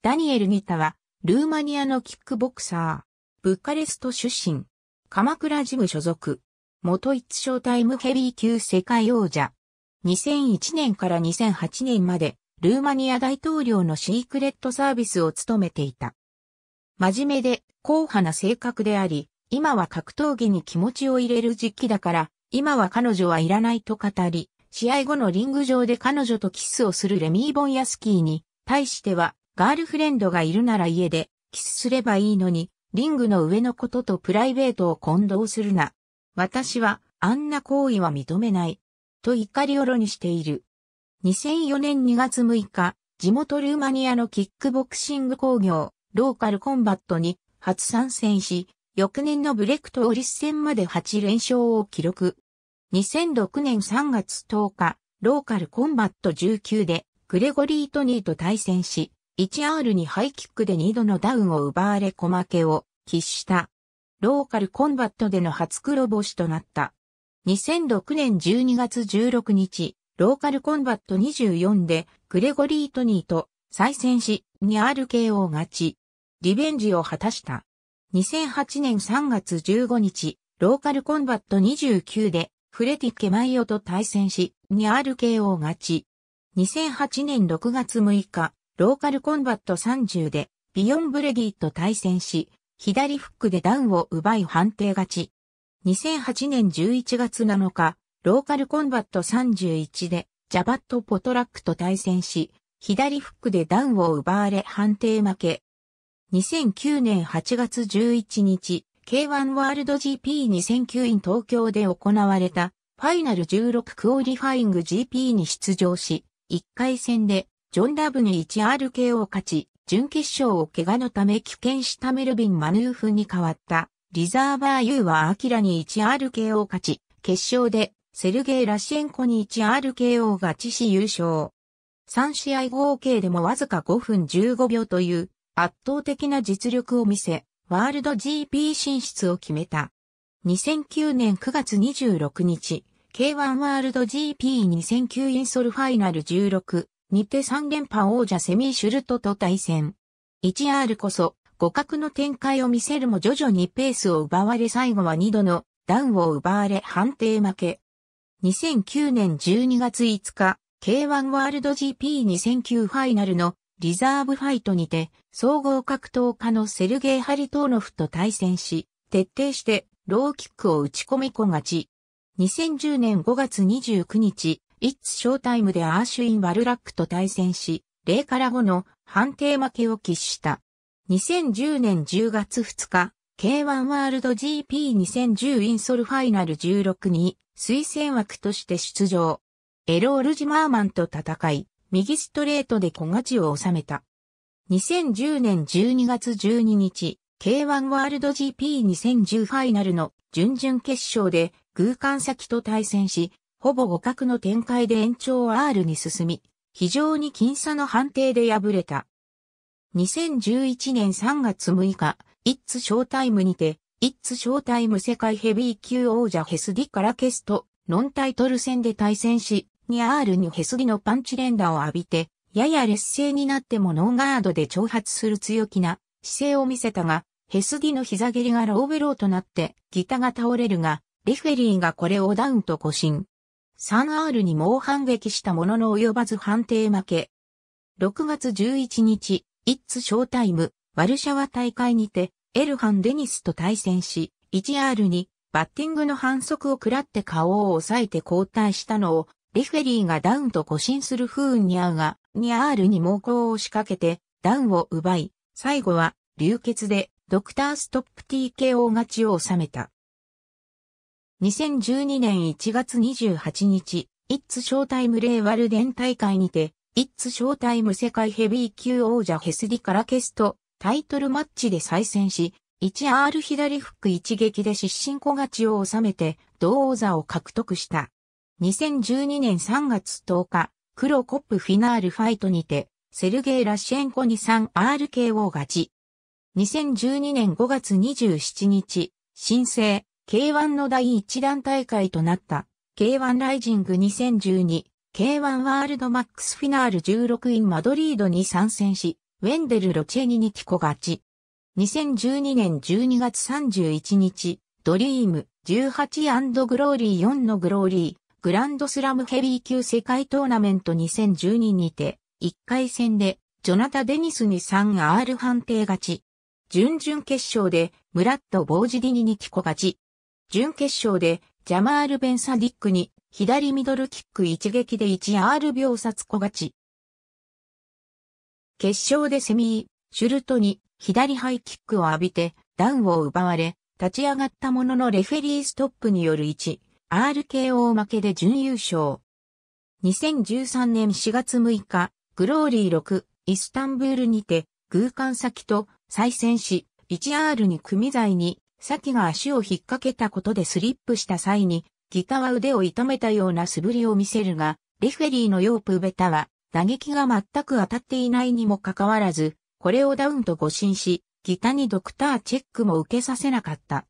ダニエル・ギタは、ルーマニアのキックボクサー、ブッカレスト出身、鎌倉ジム所属、元一小タイムヘビー級世界王者、2001年から2008年まで、ルーマニア大統領のシークレットサービスを務めていた。真面目で、硬派な性格であり、今は格闘技に気持ちを入れる時期だから、今は彼女はいらないと語り、試合後のリング上で彼女とキスをするレミー・ボンヤスキーに、対してはガールフレンドがいるなら家で、キスすればいいのに、リングの上のこととプライベートを混同するな。私は、あんな行為は認めない。と怒りおろにしている。2004年2月6日、地元ルーマニアのキックボクシング工業、ローカルコンバットに初参戦し、翌年のブレクトオリス戦まで8連勝を記録。2006年3月10日、ローカルコンバット19でグレゴリー・トニーと対戦し、1R にハイキックで2度のダウンを奪われ小負けを喫した。ローカルコンバットでの初黒星となった。2006年12月16日、ローカルコンバット24でグレゴリー・トニーと再戦し 2RKO 勝ち。リベンジを果たした。2008年3月15日、ローカルコンバット29でフレティ・ケマイオと対戦し 2RKO 勝ち。2008年6月6日、ローカルコンバット30でビヨンブレディと対戦し、左フックでダウンを奪い判定勝ち。2008年11月7日、ローカルコンバット31でジャバット・ポトラックと対戦し、左フックでダウンを奪われ判定負け。2009年8月11日、K1 ワールド GP2009 in 東京で行われたファイナル16クオリファイング GP に出場し、1回戦でジョン・ダブに 1RK を勝ち、準決勝を怪我のため棄権したメルビン・マヌーフに変わった、リザーバーユーはアキラに 1RK を勝ち、決勝でセルゲイ・ラシエンコに 1RK を勝ちし優勝。3試合合計でもわずか5分15秒という圧倒的な実力を見せ、ワールド GP 進出を決めた。2009年9月26日、K1 ワールド GP2009 インソルファイナル16にて3連覇王者セミシュルトと対戦。1R こそ、互角の展開を見せるも徐々にペースを奪われ最後は2度のダウンを奪われ判定負け。2009年12月5日、K1 ワールド GP2009 ファイナルのリザーブファイトにて、総合格闘家のセルゲイ・ハリトーノフと対戦し、徹底してローキックを打ち込み子勝ち。2010年5月29日、イッツショータイムでアーシュイン・ワルラックと対戦し、0から5の判定負けを喫した。2010年10月2日、K1 ワールド GP2010 インソルファイナル16に推薦枠として出場。エロール・ジマーマンと戦い、右ストレートで小勝ちを収めた。2010年12月12日、K1 ワールド GP2010 ファイナルの準々決勝で、空間先と対戦し、ほぼ互角の展開で延長 R に進み、非常に僅差の判定で敗れた。2011年3月6日、イッツショータイムにて、イッツショータイム世界ヘビー級王者ヘスディ・カラケスト、ノンタイトル戦で対戦し、に r にヘスディのパンチ連打を浴びて、やや劣勢になってもノーガードで挑発する強気な姿勢を見せたが、ヘスディの膝蹴りがローベローとなって、ギタが倒れるが、レフェリーがこれをダウンと誤信。3R に猛反撃したものの及ばず判定負け。6月11日、イッツショータイム、ワルシャワ大会にて、エルハン・デニスと対戦し、1R にバッティングの反則を食らって顔を抑えて交代したのを、リフェリーがダウンと誤信する不運に合うが、2R に猛攻を仕掛けて、ダウンを奪い、最後は流血でドクターストップ TKO 勝ちを収めた。2012年1月28日、イッツショータイムレイワルデン大会にて、イッツショータイム世界ヘビー級王者ヘスディカラケスト、タイトルマッチで再戦し、1R 左フック一撃で失神小勝ちを収めて、同王座を獲得した。2012年3月10日、黒コップフィナールファイトにて、セルゲイ・ラシェンコに 3RKO 勝ち。2012年5月27日、新生 K1 の第1弾大会となった K1 ライジング 2012K1 ワールドマックスフィナール1 6インマドリードに参戦し、ウェンデル・ロチェニにティコ勝ち。2012年12月31日、ドリーム 18& グローリー4のグローリー、グランドスラムヘビー級世界トーナメント2012にて、1回戦で、ジョナタ・デニスに 3R 判定勝ち。準々決勝で、ムラット・ボージディニにティコ勝ち。準決勝でジャマール・ベンサディックに左ミドルキック一撃で 1R 秒殺小勝ち。決勝でセミー、シュルトに左ハイキックを浴びてダウンを奪われ、立ち上がったもののレフェリーストップによる 1RKO 負けで準優勝。2013年4月6日、グローリー6、イスタンブールにて、空間先と再戦し、1R に組材にサキが足を引っ掛けたことでスリップした際に、ギタは腕を痛めたような素振りを見せるが、レフェリーのヨープベタは、打撃が全く当たっていないにもかかわらず、これをダウンと誤信し、ギタにドクターチェックも受けさせなかった。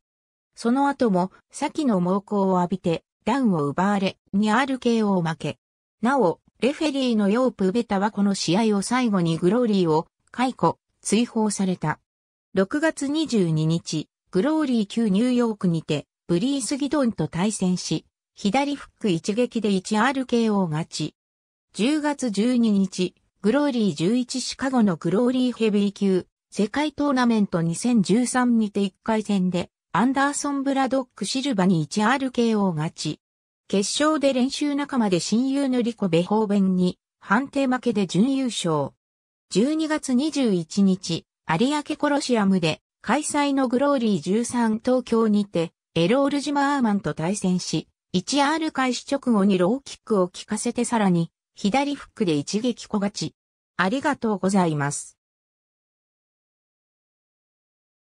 その後も、サキの猛攻を浴びて、ダウンを奪われ、に r k を負け。なお、レフェリーのヨープベタはこの試合を最後にグローリーを解雇、追放された。6月22日、グローリー級ニューヨークにて、ブリース・ギドンと対戦し、左フック一撃で 1RKO 勝ち。10月12日、グローリー11シカゴのグローリーヘビー級、世界トーナメント2013にて1回戦で、アンダーソン・ブラドック・シルバに 1RKO 勝ち。決勝で練習仲間で親友のリコ・ベホーベンに、判定負けで準優勝。12月21日、有明コロシアムで、開催のグローリー13東京にて、エロールジアーマンと対戦し、1R 開始直後にローキックを効かせてさらに、左フックで一撃小勝ち。ありがとうございます。